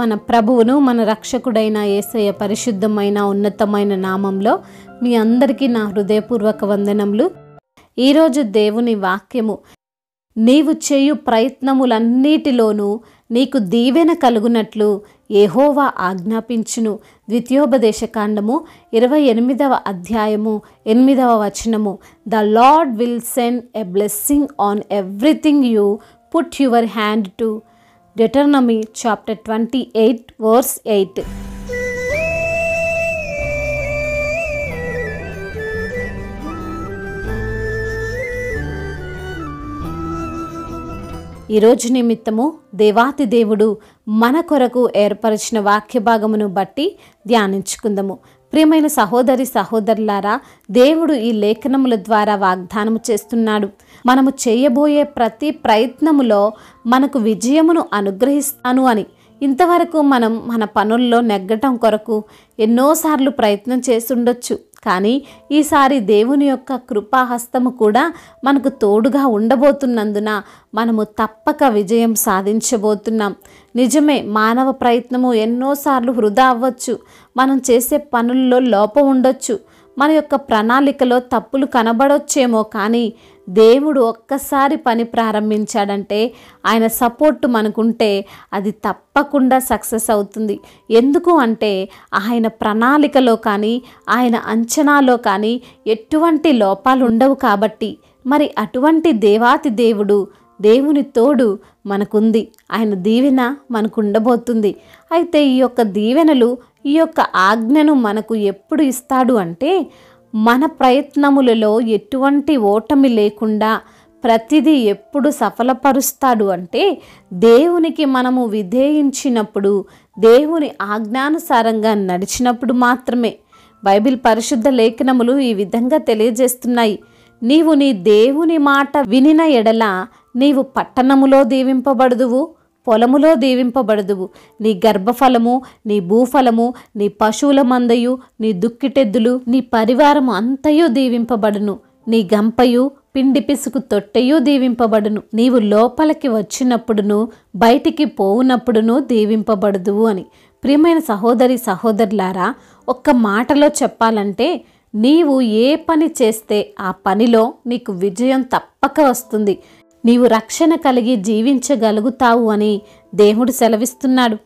మన ప్రభువును మన రక్షకుడైన ఏసయ్య పరిశుద్ధమైన ఉన్నతమైన నామంలో మీ అందరికీ నా హృదయపూర్వక వందనములు ఈరోజు దేవుని వాక్యము నీవు చేయు ప్రయత్నములన్నిటిలోనూ నీకు దీవెన కలుగునట్లు ఏహోవా ఆజ్ఞాపించును ద్వితీయోపదేశ కాండము ఇరవై ఎనిమిదవ అధ్యాయము ఎనిమిదవ వచనము the Lord will send a blessing on everything you put your hand to Deuteronomy chapter twenty eight verse eight ఈరోజు నిమిత్తము దేవాతి దేవుడు మన కొరకు ఏర్పరిచిన వాక్య భాగమును బట్టి ధ్యానించుకుందాము ప్రియమైన సహోదరి సహోదరులారా దేవుడు ఈ లేఖనముల ద్వారా వాగ్దానం చేస్తున్నాడు మనము చేయబోయే ప్రతి ప్రయత్నములో మనకు విజయమును అనుగ్రహిస్తాను అని ఇంతవరకు మనం మన పనుల్లో నెగ్గటం కొరకు ఎన్నోసార్లు ప్రయత్నం చేసుండొచ్చు కానీ ఈసారి దేవుని యొక్క కృపాహస్తము కూడా మనకు తోడుగా ఉండబోతున్నందున మనము తప్పక విజయం సాధించబోతున్నాం నిజమే మానవ ప్రయత్నము ఎన్నోసార్లు వృధా అవ్వచ్చు మనం చేసే పనుల్లో లోపం ఉండొచ్చు మన యొక్క ప్రణాళికలో తప్పులు కనబడొచ్చేమో కానీ దేవుడు ఒక్కసారి పని ప్రారంభించాడంటే ఆయన సపోర్ట్ మనకుంటే అది తప్పకుండా సక్సెస్ అవుతుంది ఎందుకు అంటే ఆయన ప్రణాళికలో కానీ ఆయన అంచనాలో కానీ ఎటువంటి లోపాలు ఉండవు కాబట్టి మరి అటువంటి దేవాతి దేవుడు దేవుని తోడు మనకుంది ఆయన దీవెన మనకుండబోతుంది అయితే ఈ యొక్క దీవెనలు ఈ యొక్క ఆజ్ఞను మనకు ఎప్పుడు ఇస్తాడు అంటే మన ప్రయత్నములలో ఎటువంటి ఓటమి లేకుండా ప్రతిదీ ఎప్పుడు సఫలపరుస్తాడు అంటే దేవునికి మనము విధేయించినప్పుడు దేవుని ఆజ్ఞానుసారంగా నడిచినప్పుడు మాత్రమే బైబిల్ పరిశుద్ధ లేఖనములు ఈ విధంగా తెలియజేస్తున్నాయి నీవు నీ దేవుని మాట వినిన ఎడల నీవు పట్టణములో దీవింపబడుదువు పొలములో దీవింపబడదువు నీ గర్భఫలము నీ భూఫలము నీ పశువుల మందయు నీ దుక్కిటెద్దులు నీ పరివారము అంతయు దీవింపబడును నీ గంపయు పిండి పిసుకు తొట్టయు దీవింపబడును నీవు లోపలికి వచ్చినప్పుడును బయటికి పోవునప్పుడును దీవింపబడుదువు అని ప్రియమైన సహోదరి సహోదరులారా ఒక్క మాటలో చెప్పాలంటే నీవు ఏ పని చేస్తే ఆ పనిలో నీకు విజయం తప్పక వస్తుంది నీవు రక్షణ కలిగి జీవించగలుగుతావు అని దేవుడు సెలవిస్తున్నాడు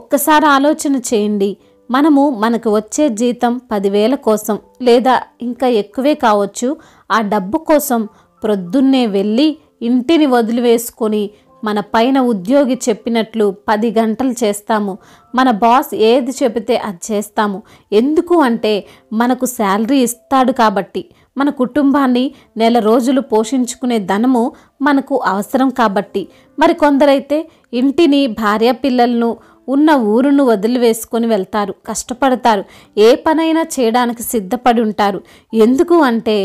ఒక్కసారి ఆలోచన చేయండి మనము మనకు వచ్చే జీతం పదివేల కోసం లేదా ఇంకా ఎక్కువే కావచ్చు ఆ డబ్బు కోసం ప్రొద్దున్నే వెళ్ళి ఇంటిని వదిలివేసుకొని మన పైన ఉద్యోగి చెప్పినట్లు పది గంటలు చేస్తాము మన బాస్ ఏది చెబితే అది చేస్తాము ఎందుకు అంటే మనకు శాలరీ ఇస్తాడు కాబట్టి మన కుటుంబాన్ని నెల రోజులు పోషించుకునే ధనము మనకు అవసరం కాబట్టి మరి కొందరైతే ఇంటిని భార్య పిల్లలను ఉన్న ఊరును వదిలివేసుకొని వెళ్తారు కష్టపడతారు ఏ పనైనా చేయడానికి సిద్ధపడి ఉంటారు ఎందుకు అంటే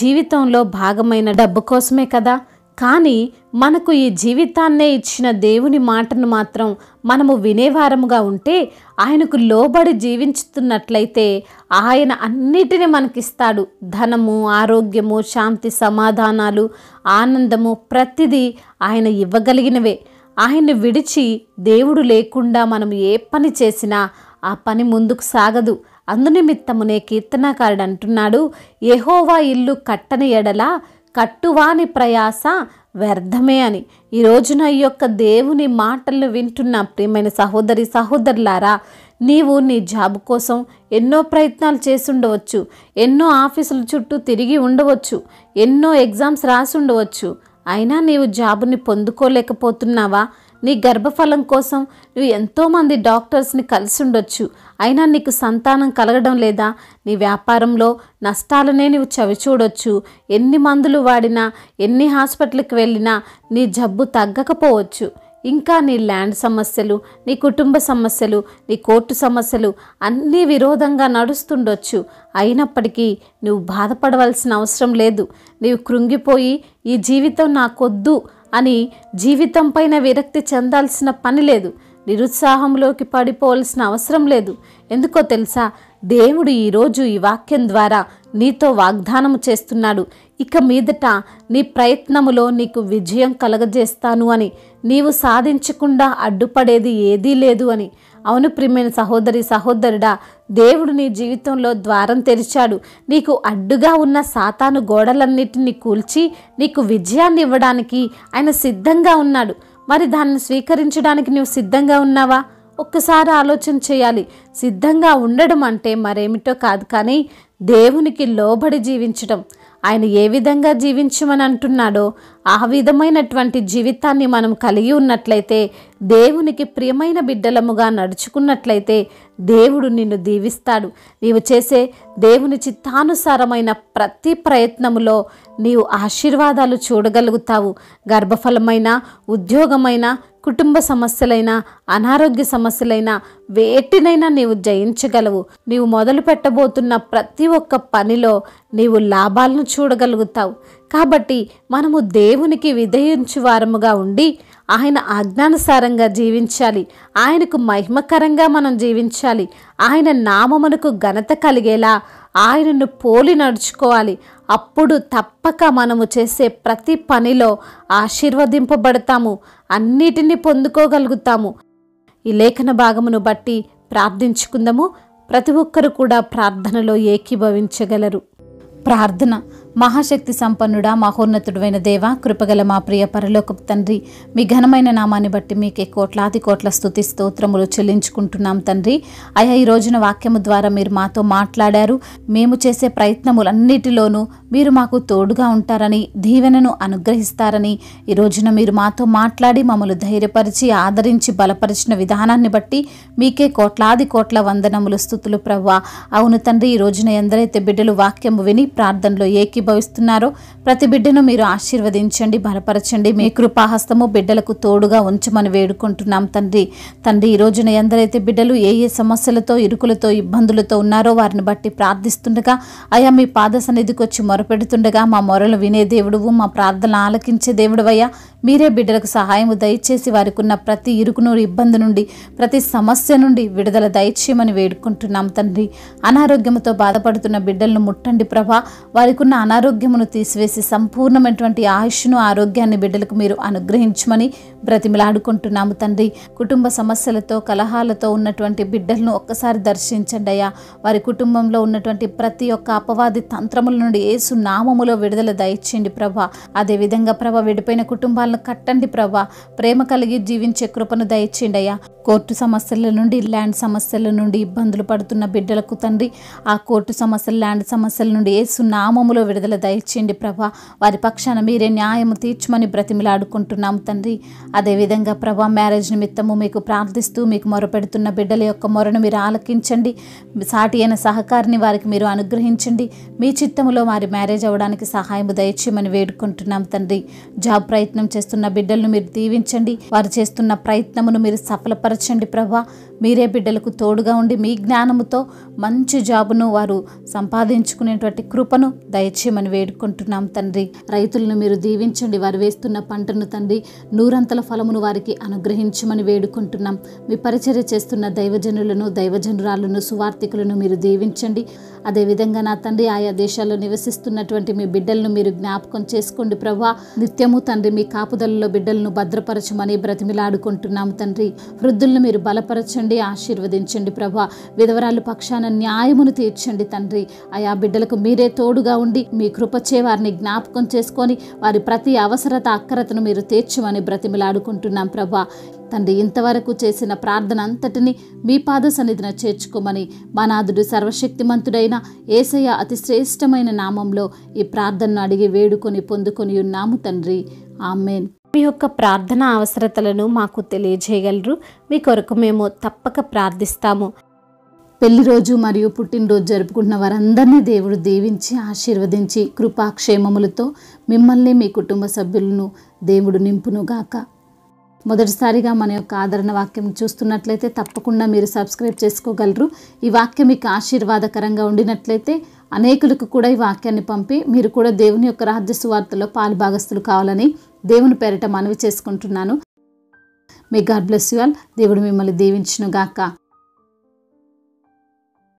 జీవితంలో భాగమైన డబ్బు కోసమే కదా కానీ మనకు ఈ జీవితాన్నే ఇచ్చిన దేవుని మాటను మాత్రం మనము వినేవారముగా ఉంటే ఆయనకు లోబడి జీవించుతున్నట్లయితే ఆయన అన్నిటినీ మనకిస్తాడు ధనము ఆరోగ్యము శాంతి సమాధానాలు ఆనందము ప్రతిదీ ఆయన ఇవ్వగలిగినవే ఆయన్ని విడిచి దేవుడు లేకుండా మనం ఏ పని చేసినా ఆ పని ముందుకు సాగదు అందునిమిత్తమునే కీర్తనాకారుడు అంటున్నాడు ఎహోవా ఇల్లు కట్టని ఎడల కట్టువాని ప్రయాస వ్యర్థమే అని ఈ రోజున ఈ యొక్క దేవుని మాటలను వింటున్న ప్రియమైన సహోదరి సహోదరులారా నీవు నీ జాబ్ కోసం ఎన్నో ప్రయత్నాలు చేసుండవచ్చు ఎన్నో ఆఫీసుల చుట్టూ తిరిగి ఉండవచ్చు ఎన్నో ఎగ్జామ్స్ రాసి ఉండవచ్చు అయినా నీవు జాబుని పొందుకోలేకపోతున్నావా నీ గర్భఫలం కోసం నువ్వు ఎంతోమంది డాక్టర్స్ని కలిసి ఉండొచ్చు అయినా నీకు సంతానం కలగడం లేదా నీ వ్యాపారంలో నష్టాలనే నువ్వు చవి చూడొచ్చు ఎన్ని మందులు వాడినా ఎన్ని హాస్పిటల్కి వెళ్ళినా నీ జబ్బు తగ్గకపోవచ్చు ఇంకా నీ ల్యాండ్ సమస్యలు నీ కుటుంబ సమస్యలు నీ కోర్టు సమస్యలు అన్నీ విరోధంగా నడుస్తుండొచ్చు అయినప్పటికీ నువ్వు బాధపడవలసిన అవసరం లేదు నీవు కృంగిపోయి ఈ జీవితం నాకొద్దు అని జీవితం పైన విరక్తి చెందాల్సిన పని లేదు నిరుత్సాహంలోకి పడిపోవలసిన అవసరం లేదు ఎందుకో తెలుసా దేవుడు ఈరోజు ఈ వాక్యం ద్వారా నీతో వాగ్దానము చేస్తున్నాడు ఇక మీదట నీ ప్రయత్నములో నీకు విజయం కలగజేస్తాను అని నీవు సాధించకుండా అడ్డుపడేది ఏదీ లేదు అని అవును ప్రియమైన సహోదరి సహోదరుడా దేవుడు నీ జీవితంలో ద్వారం తెరిచాడు నీకు అడ్డుగా ఉన్న సాతాను గోడలన్నిటిని కూల్చి నీకు విజయాన్ని ఇవ్వడానికి ఆయన సిద్ధంగా ఉన్నాడు మరి దాన్ని స్వీకరించడానికి నువ్వు సిద్ధంగా ఉన్నావా ఒక్కసారి ఆలోచన చేయాలి సిద్ధంగా ఉండడం అంటే మరేమిటో కాదు కానీ దేవునికి లోబడి జీవించడం ఆయన ఏ విధంగా జీవించమని అంటున్నాడో ఆ విధమైనటువంటి జీవితాన్ని మనం కలిగి ఉన్నట్లయితే దేవునికి ప్రియమైన బిడ్డలముగా నడుచుకున్నట్లయితే దేవుడు నిన్ను దీవిస్తాడు నీవు చేసే దేవుని చిత్తానుసారమైన ప్రతి ప్రయత్నములో నీవు ఆశీర్వాదాలు చూడగలుగుతావు గర్భఫలమైన ఉద్యోగమైన కుటుంబ సమస్యలైనా అనారోగ్య సమస్యలైనా వేటినైనా నీవు జయించగలవు నీవు మొదలు పెట్టబోతున్న ప్రతి ఒక్క పనిలో నీవు లాభాలను చూడగలుగుతావు కాబట్టి మనము దేవునికి విధయించు వారముగా ఉండి ఆయన ఆజ్ఞానుసారంగా జీవించాలి ఆయనకు మహిమకరంగా మనం జీవించాలి ఆయన నామమునకు ఘనత కలిగేలా ఆయనను పోలి నడుచుకోవాలి అప్పుడు తప్పక మనము చేసే ప్రతి పనిలో ఆశీర్వదింపబడతాము అన్నిటిని పొందుకోగలుగుతాము ఈ లేఖన భాగమును బట్టి ప్రార్థించుకుందాము ప్రతి ఒక్కరు కూడా ప్రార్థనలో ఏకీభవించగలరు ప్రార్థన మహాశక్తి సంపన్నుడా మహోన్నతుడైన దేవ కృపగల మా ప్రియ పరలోకపు తండ్రి మీ ఘనమైన నామాన్ని బట్టి మీకే కోట్లాది కోట్ల స్థుతి స్తోత్రములు చెల్లించుకుంటున్నాం తండ్రి అయ్యా ఈ రోజున వాక్యము ద్వారా మీరు మాతో మాట్లాడారు మేము చేసే ప్రయత్నములన్నిటిలోనూ మీరు మాకు తోడుగా ఉంటారని దీవెనను అనుగ్రహిస్తారని ఈ రోజున మీరు మాతో మాట్లాడి మమ్మల్ని ధైర్యపరిచి ఆదరించి బలపరిచిన విధానాన్ని బట్టి మీకే కోట్లాది కోట్ల వందనములు స్థుతులు ప్రవ్వా అవును తండ్రి ఈ రోజున ఎందరైతే బిడ్డలు వాక్యము విని ప్రార్థనలో ఏకి భవిస్తున్నారో ప్రతి బిడ్డను మీరు ఆశీర్వదించండి బలపరచండి మీ కృపాహస్తము బిడ్డలకు తోడుగా ఉంచమని వేడుకుంటున్నాం తండ్రి తండ్రి ఈ రోజున ఎందరైతే బిడ్డలు ఏ ఏ సమస్యలతో ఇరుకులతో ఇబ్బందులతో ఉన్నారో వారిని బట్టి ప్రార్థిస్తుండగా అయా మీ పాద సన్నిధికి వచ్చి మొరపెడుతుండగా మా మొరలు వినే దేవుడువు మా ప్రార్థన ఆలకించే దేవుడువయ్యా మీరే బిడ్డలకు సహాయం దయచేసి వారికి ఉన్న ప్రతి ఇరుకునూరు ఇబ్బంది నుండి ప్రతి సమస్య నుండి విడుదల దయచేయమని వేడుకుంటున్నాం తండ్రి అనారోగ్యంతో బాధపడుతున్న బిడ్డలను ముట్టండి ప్రభా వారికున్న అనారోగ్యమును తీసివేసి సంపూర్ణమైనటువంటి ఆయుష్ను ఆరోగ్యాన్ని బిడ్డలకు మీరు అనుగ్రహించమని బ్రతిమిలాడుకుంటున్నాము తండ్రి కుటుంబ సమస్యలతో కలహాలతో ఉన్నటువంటి బిడ్డలను ఒక్కసారి దర్శించండి అయ్యా వారి కుటుంబంలో ఉన్నటువంటి ప్రతి ఒక్క అపవాది తంత్రముల నుండి ఏసు నామములో విడుదల దయచేయండి ప్రభా అదేవిధంగా ప్రభ విడిపోయిన కుటుంబాల మమ్మల్ని కట్టండి ప్రభా ప్రేమ కలిగి జీవించే కృపను దయచేయండియా కోర్టు సమస్యల నుండి ల్యాండ్ సమస్యల నుండి ఇబ్బందులు పడుతున్న బిడ్డలకు తండ్రి ఆ కోర్టు సమస్యలు ల్యాండ్ సమస్యల నుండి ఏసు నామములో విడుదల దయచేయండి ప్రభా వారి పక్షాన మీరే న్యాయము తీర్చమని బ్రతిమిలాడుకుంటున్నాము తండ్రి అదేవిధంగా ప్రభా మ్యారేజ్ నిమిత్తము మీకు ప్రార్థిస్తూ మీకు మొరపెడుతున్న బిడ్డల యొక్క మొరను మీరు ఆలకించండి సాటి అయిన సహకారిని వారికి మీరు అనుగ్రహించండి మీ చిత్తములో వారి మ్యారేజ్ అవ్వడానికి సహాయం దయచేయమని వేడుకుంటున్నాం తండ్రి జాబ్ ప్రయత్నం చేసి చేస్తున్న బిడ్డలను మీరు దీవించండి వారు చేస్తున్న ప్రయత్నమును మీరు సఫలపరచండి ప్రభా మీరే బిడ్డలకు తోడుగా ఉండి మీ జ్ఞానముతో మంచి జాబును వారు సంపాదించుకునేటువంటి కృపను దయచేయమని వేడుకుంటున్నాం తండ్రి రైతులను మీరు దీవించండి వారు వేస్తున్న పంటను తండ్రి నూరంతల ఫలమును వారికి అనుగ్రహించమని వేడుకుంటున్నాం మీ పరిచర్య చేస్తున్న దైవజనులను దైవజనురాలను సువార్థికులను మీరు దీవించండి అదేవిధంగా నా తండ్రి ఆయా దేశాల్లో నివసిస్తున్నటువంటి మీ బిడ్డలను మీరు జ్ఞాపకం చేసుకోండి ప్రభా నిత్యము తండ్రి మీ కాపుదలలో బిడ్డలను భద్రపరచమని బ్రతిమిలాడుకుంటున్నాము తండ్రి వృద్ధులను మీరు బలపరచండి ఆశీర్వదించండి ప్రభా విధవరాలు పక్షాన న్యాయమును తీర్చండి తండ్రి ఆయా బిడ్డలకు మీరే తోడుగా ఉండి మీ కృపచే వారిని జ్ఞాపకం చేసుకొని వారి ప్రతి అవసరత అక్కరతను మీరు తీర్చమని బ్రతిమిలాడుకుంటున్నాం ప్రభా తండ్రి ఇంతవరకు చేసిన ప్రార్థన అంతటిని మీ పాద సన్నిధిన చేర్చుకోమని మా సర్వశక్తిమంతుడైన ఏసయ్య అతి శ్రేష్టమైన నామంలో ఈ ప్రార్థనను అడిగి వేడుకొని పొందుకొని ఉన్నాము తండ్రి ఆమెన్ మీ యొక్క ప్రార్థన అవసరతలను మాకు తెలియజేయగలరు మీ కొరకు మేము తప్పక ప్రార్థిస్తాము పెళ్లి రోజు మరియు పుట్టినరోజు జరుపుకుంటున్న వారందరినీ దేవుడు దీవించి ఆశీర్వదించి కృపాక్షేమములతో మిమ్మల్ని మీ కుటుంబ సభ్యులను దేవుడు నింపునుగాక మొదటిసారిగా మన యొక్క ఆదరణ వాక్యం చూస్తున్నట్లయితే తప్పకుండా మీరు సబ్స్క్రైబ్ చేసుకోగలరు ఈ వాక్యం మీకు ఆశీర్వాదకరంగా ఉండినట్లయితే అనేకులకు కూడా ఈ వాక్యాన్ని పంపి మీరు కూడా దేవుని యొక్క రాజ్య సువార్తలో భాగస్తులు కావాలని దేవుని పేరిట మనవి చేసుకుంటున్నాను మీ గాడ్ బ్లెస్ యు ఆల్ దేవుడు మిమ్మల్ని దీవించును గాక